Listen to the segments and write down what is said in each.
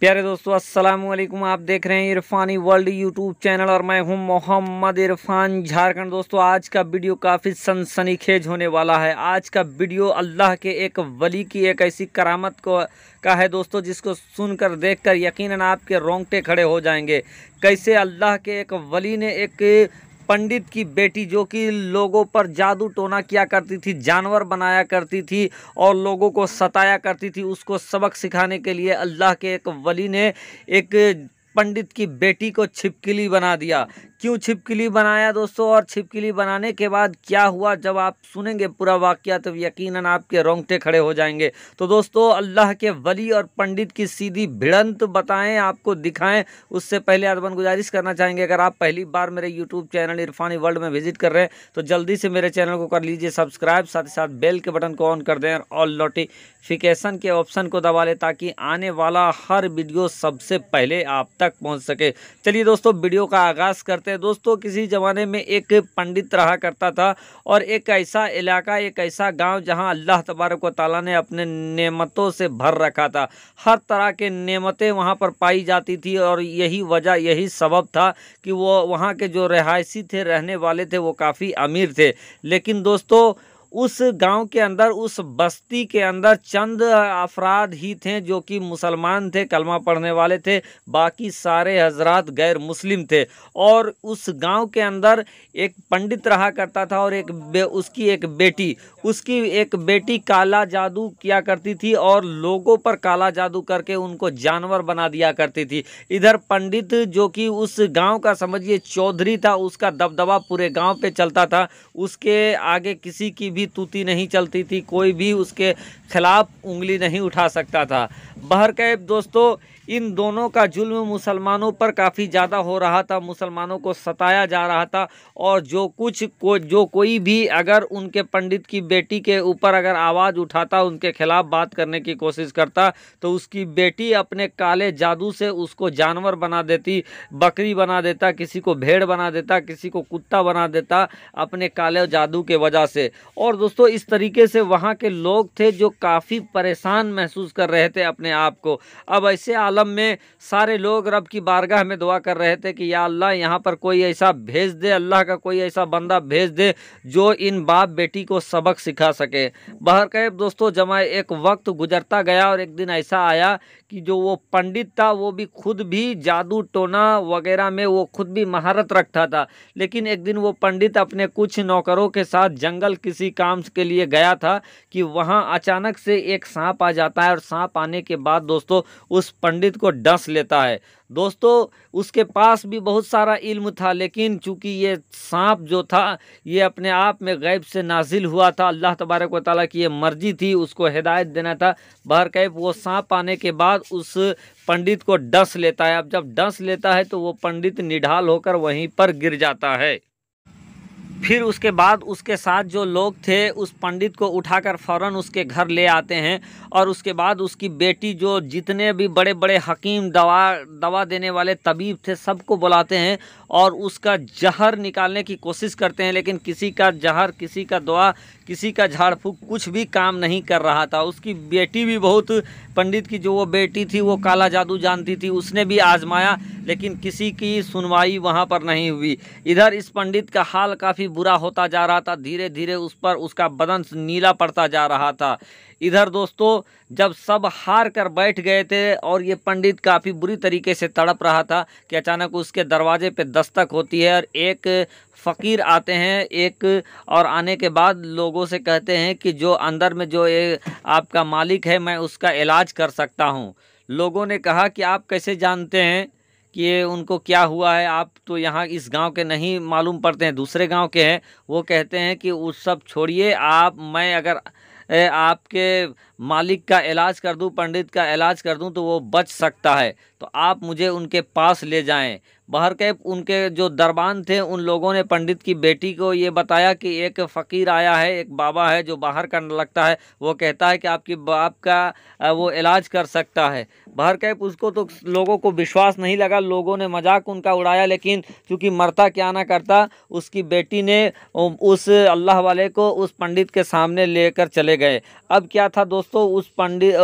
प्यारे दोस्तों अस्सलाम वालेकुम आप देख रहे हैं इरफानी वर्ल्ड यूट्यूब चैनल और मैं हूं मोहम्मद इरफान झारखंड दोस्तों आज का वीडियो काफ़ी सनसनीखेज होने वाला है आज का वीडियो अल्लाह के एक वली की एक ऐसी करामत को का है दोस्तों जिसको सुनकर देखकर यकीनन आपके रोंगटे खड़े हो जाएंगे कैसे अल्लाह के एक वली ने एक पंडित की बेटी जो कि लोगों पर जादू टोना किया करती थी जानवर बनाया करती थी और लोगों को सताया करती थी उसको सबक सिखाने के लिए अल्लाह के एक वली ने एक पंडित की बेटी को छिपकली बना दिया क्यों छिपकली बनाया दोस्तों और छिपकली बनाने के बाद क्या हुआ जब आप सुनेंगे पूरा वाक्य तो यकीनन आपके रोंगटे खड़े हो जाएंगे तो दोस्तों अल्लाह के वली और पंडित की सीधी भिड़ंत बताएं आपको दिखाएं उससे पहले अदबन गुजारिश करना चाहेंगे अगर आप पहली बार मेरे यूट्यूब चैनल इरफानी वर्ल्ड में विजिट कर रहे हैं तो जल्दी से मेरे चैनल को कर लीजिए सब्सक्राइब साथ ही साथ बेल के बटन को ऑन कर दें और ऑल नोटी नोटिफिकेशन के ऑप्शन को दबा लें ताकि आने वाला हर वीडियो सबसे पहले आप तक पहुंच सके चलिए दोस्तों वीडियो का आगाज़ करते हैं दोस्तों किसी ज़माने में एक पंडित रहा करता था और एक ऐसा इलाका एक ऐसा गाँव जहाँ अल्लाह तबारक ताली ने अपने नमतों से भर रखा था हर तरह के नमतें वहाँ पर पाई जाती थी और यही वजह यही सबब था कि वो वहाँ के जो रिहायशी थे रहने वाले थे वो काफ़ी अमीर थे लेकिन दोस्तों उस गांव के अंदर उस बस्ती के अंदर चंद अफराद ही थे जो कि मुसलमान थे कलमा पढ़ने वाले थे बाकी सारे हजरात गैर मुस्लिम थे और उस गांव के अंदर एक पंडित रहा करता था और एक उसकी एक बेटी उसकी एक बेटी काला जादू किया करती थी और लोगों पर काला जादू करके उनको जानवर बना दिया करती थी इधर पंडित जो कि उस गाँव का समझिए चौधरी था उसका दबदबा पूरे गाँव पे चलता था उसके आगे किसी की भी तूती नहीं चलती थी कोई भी उसके खिलाफ उंगली नहीं उठा सकता था कैब दोस्तों इन दोनों का जुल्म मुसलमानों पर काफ़ी ज़्यादा हो रहा था मुसलमानों को सताया जा रहा था और जो कुछ को जो कोई भी अगर उनके पंडित की बेटी के ऊपर अगर आवाज़ उठाता उनके खिलाफ बात करने की कोशिश करता तो उसकी बेटी अपने काले जादू से उसको जानवर बना देती बकरी बना देता किसी को भेड़ बना देता किसी को कुत्ता बना देता अपने काले जादू के वजह से और दोस्तों इस तरीके से वहाँ के लोग थे जो काफ़ी परेशान महसूस कर रहे थे अपने आप को अब ऐसे आल वसल्लम में सारे लोग रब की बारगाह में दुआ कर रहे थे कि या अल्लाह यहाँ पर कोई ऐसा भेज दे अल्लाह का कोई ऐसा बंदा भेज दे जो इन बाप बेटी को सबक सिखा सके बहर कैब दोस्तों जमा एक वक्त गुजरता गया और एक दिन ऐसा आया कि जो वो पंडित था वो भी खुद भी जादू टोना वगैरह में वो खुद भी महारत रखता था लेकिन एक दिन वो पंडित अपने कुछ नौकरों के साथ जंगल किसी काम के लिए गया था कि वहाँ अचानक से एक सांप आ जाता है और सांप आने के बाद दोस्तों उस पंडित पंडित को डस लेता है दोस्तों उसके पास भी बहुत सारा इल्म था लेकिन चूंकि ये सांप जो था ये अपने आप में गैब से नाजिल हुआ था अल्लाह तबारक व ताली की ये मर्जी थी उसको हिदायत देना था बहर कैब वो सांप आने के बाद उस पंडित को डस लेता है अब जब डस लेता है तो वो पंडित निढाल होकर वहीं पर गिर जाता है फिर उसके बाद उसके साथ जो लोग थे उस पंडित को उठाकर फौरन उसके घर ले आते हैं और उसके बाद उसकी बेटी जो जितने भी बड़े बड़े हकीम दवा दवा देने वाले तबीब थे सबको बुलाते हैं और उसका जहर निकालने की कोशिश करते हैं लेकिन किसी का जहर किसी का दुआ किसी का झाड़ फूक कुछ भी काम नहीं कर रहा था उसकी बेटी भी बहुत पंडित की जो वो बेटी थी वो काला जादू जानती थी उसने भी आजमाया लेकिन किसी की सुनवाई वहाँ पर नहीं हुई इधर इस पंडित का हाल काफ़ी बुरा होता जा रहा था धीरे धीरे उस पर उसका बदन नीला पड़ता जा रहा था इधर दोस्तों जब सब हार कर बैठ गए थे और ये पंडित काफ़ी बुरी तरीके से तड़प रहा था कि अचानक उसके दरवाजे पे दस्तक होती है और एक फ़कीर आते हैं एक और आने के बाद लोगों से कहते हैं कि जो अंदर में जो ये आपका मालिक है मैं उसका इलाज कर सकता हूँ लोगों ने कहा कि आप कैसे जानते हैं कि ये उनको क्या हुआ है आप तो यहाँ इस गांव के नहीं मालूम पड़ते हैं दूसरे गांव के हैं वो कहते हैं कि उस सब छोड़िए आप मैं अगर आपके मालिक का इलाज कर दूँ पंडित का इलाज कर दूँ तो वो बच सकता है तो आप मुझे उनके पास ले जाएं बहर कैब उनके जो दरबान थे उन लोगों ने पंडित की बेटी को ये बताया कि एक फ़कीर आया है एक बाबा है जो बाहर का लगता है वो कहता है कि आपकी बाप का वो इलाज कर सकता है बहर कैप उसको तो लोगों को विश्वास नहीं लगा लोगों ने मजाक उनका उड़ाया लेकिन चूँकि मरता क्या ना करता उसकी बेटी ने उस अल्लाह वाले को उस पंडित के सामने लेकर चले गए अब क्या था दोस्तों उस पंडित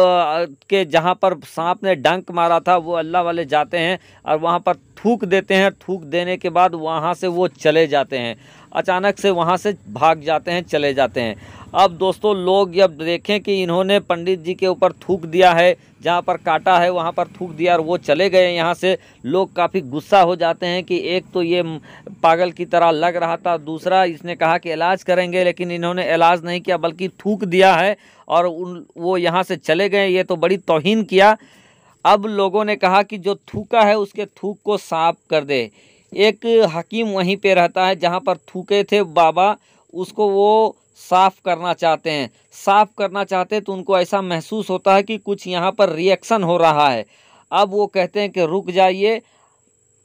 के जहाँ पर सांप ने डंक मारा था वो अल्लाह वाले जाते हैं और वहाँ पर थूक देते हैं थूक देने के बाद वहाँ से वो चले जाते हैं अचानक से वहाँ से भाग जाते हैं चले जाते हैं अब दोस्तों लोग जब देखें कि इन्होंने पंडित जी के ऊपर थूक दिया है जहाँ पर काटा है वहाँ पर थूक दिया और वो चले गए यहाँ से लोग काफ़ी गुस्सा हो जाते हैं कि एक तो ये पागल की तरह लग रहा था दूसरा इसने कहा कि इलाज करेंगे लेकिन इन्होंने इलाज नहीं किया बल्कि थूक दिया है और उन वो यहाँ से चले गए ये तो बड़ी तोहन किया अब लोगों ने कहा कि जो थूका है उसके थूक को साफ कर दे एक हकीम वहीं पे रहता है जहाँ पर थूके थे बाबा उसको वो साफ़ करना चाहते हैं साफ़ करना चाहते तो उनको ऐसा महसूस होता है कि कुछ यहाँ पर रिएक्शन हो रहा है अब वो कहते हैं कि रुक जाइए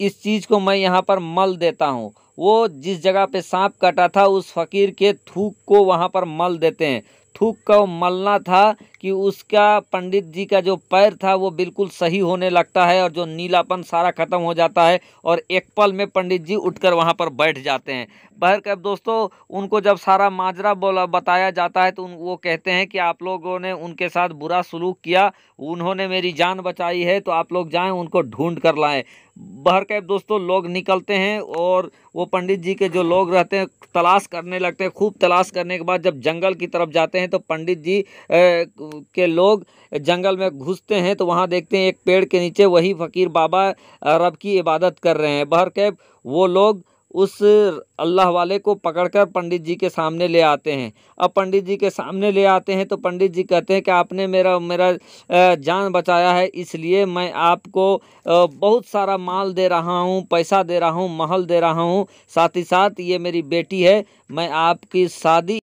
इस चीज़ को मैं यहाँ पर मल देता हूँ वो जिस जगह पे सांप कटा था उस फ़कीर के थूक को वहाँ पर मल देते हैं थूक का मलना था कि उसका पंडित जी का जो पैर था वो बिल्कुल सही होने लगता है और जो नीलापन सारा ख़त्म हो जाता है और एक पल में पंडित जी उठकर वहाँ पर बैठ जाते हैं बहर कब दोस्तों उनको जब सारा माजरा बोला बताया जाता है तो उन वो कहते हैं कि आप लोगों ने उनके साथ बुरा सलूक किया उन्होंने मेरी जान बचाई है तो आप लोग जाएँ उनको ढूंढ कर लाएँ बाहर कैब दोस्तों लोग निकलते हैं और वो पंडित जी के जो लोग रहते हैं तलाश करने लगते हैं खूब तलाश करने के बाद जब जंगल की तरफ जाते हैं तो पंडित जी के लोग जंगल में घुसते हैं तो वहाँ देखते हैं एक पेड़ के नीचे वही फ़कीर बाबा रब की इबादत कर रहे हैं बहर कैब वो लोग उस अल्लाह वाले को पकड़कर पंडित जी के सामने ले आते हैं अब पंडित जी के सामने ले आते हैं तो पंडित जी कहते हैं कि आपने मेरा मेरा जान बचाया है इसलिए मैं आपको बहुत सारा माल दे रहा हूँ पैसा दे रहा हूँ महल दे रहा हूँ साथ ही साथ ये मेरी बेटी है मैं आपकी शादी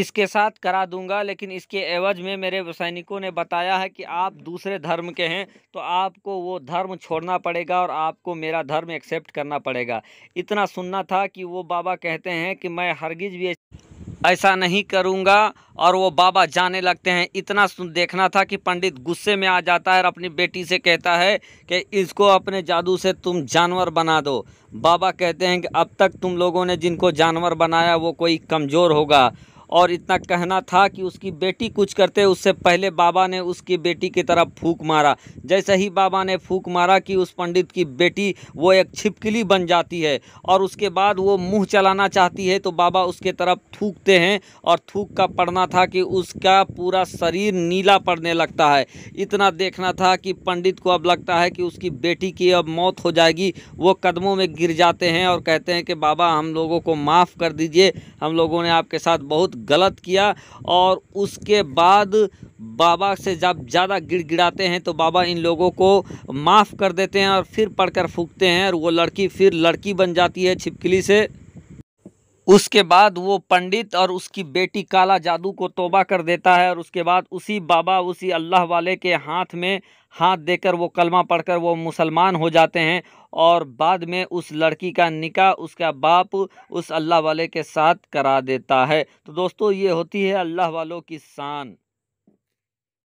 इसके साथ करा दूंगा लेकिन इसके एवज में मेरे सैनिकों ने बताया है कि आप दूसरे धर्म के हैं तो आपको वो धर्म छोड़ना पड़ेगा और आपको मेरा धर्म एक्सेप्ट करना पड़ेगा इतना सुनना था कि वो बाबा कहते हैं कि मैं हरगिज भी ऐसा नहीं करूँगा और वो बाबा जाने लगते हैं इतना सुन देखना था कि पंडित गुस्से में आ जाता है और अपनी बेटी से कहता है कि इसको अपने जादू से तुम जानवर बना दो बाबा कहते हैं कि अब तक तुम लोगों ने जिनको जानवर बनाया वो कोई कमज़ोर होगा और इतना कहना था कि उसकी बेटी कुछ करते उससे पहले बाबा ने उसकी बेटी की तरफ फूक मारा जैसे ही बाबा ने फूक मारा कि उस पंडित की बेटी वो एक छिपकली बन जाती है और उसके बाद वो मुंह चलाना चाहती है तो बाबा उसके तरफ थूकते हैं और थूक का पड़ना था कि उसका पूरा शरीर नीला पड़ने लगता है इतना देखना था कि पंडित को अब लगता है कि उसकी बेटी की अब मौत हो जाएगी वो कदमों में गिर जाते हैं और कहते हैं कि बाबा हम लोगों को माफ़ कर दीजिए हम लोगों ने आपके साथ बहुत गलत किया और उसके बाद बाबा से जब ज़्यादा गिड़गिड़ाते हैं तो बाबा इन लोगों को माफ़ कर देते हैं और फिर पढ़कर फूकते हैं और वो लड़की फिर लड़की बन जाती है छिपकली से उसके बाद वो पंडित और उसकी बेटी काला जादू को तोबा कर देता है और उसके बाद उसी बाबा उसी अल्लाह वाले के हाथ में हाथ देकर वो कलमा पढ़कर वो मुसलमान हो जाते हैं और बाद में उस लड़की का निकाह उसका बाप उस अल्लाह वाले के साथ करा देता है तो दोस्तों ये होती है अल्लाह वालों की शान